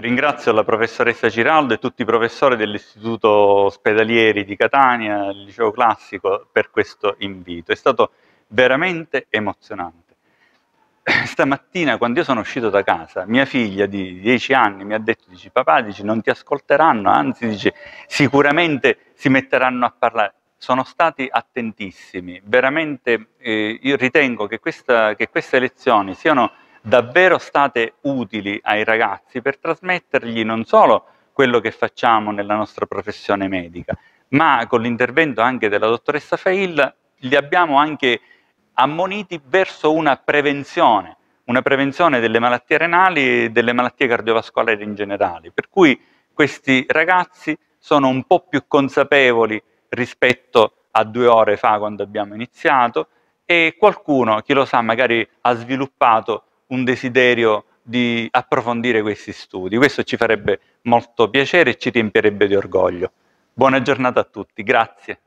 Ringrazio la professoressa Giraldo e tutti i professori dell'Istituto Ospedalieri di Catania, il Liceo Classico, per questo invito. È stato veramente emozionante. Stamattina, quando io sono uscito da casa, mia figlia di 10 anni mi ha detto, dice, papà, dice, non ti ascolteranno, anzi, dice, sicuramente si metteranno a parlare. Sono stati attentissimi, veramente eh, io ritengo che, questa, che queste lezioni siano davvero state utili ai ragazzi per trasmettergli non solo quello che facciamo nella nostra professione medica, ma con l'intervento anche della dottoressa Fail li abbiamo anche ammoniti verso una prevenzione, una prevenzione delle malattie renali e delle malattie cardiovascolari in generale, per cui questi ragazzi sono un po' più consapevoli rispetto a due ore fa quando abbiamo iniziato e qualcuno, chi lo sa, magari ha sviluppato un desiderio di approfondire questi studi. Questo ci farebbe molto piacere e ci riempirebbe di orgoglio. Buona giornata a tutti, grazie.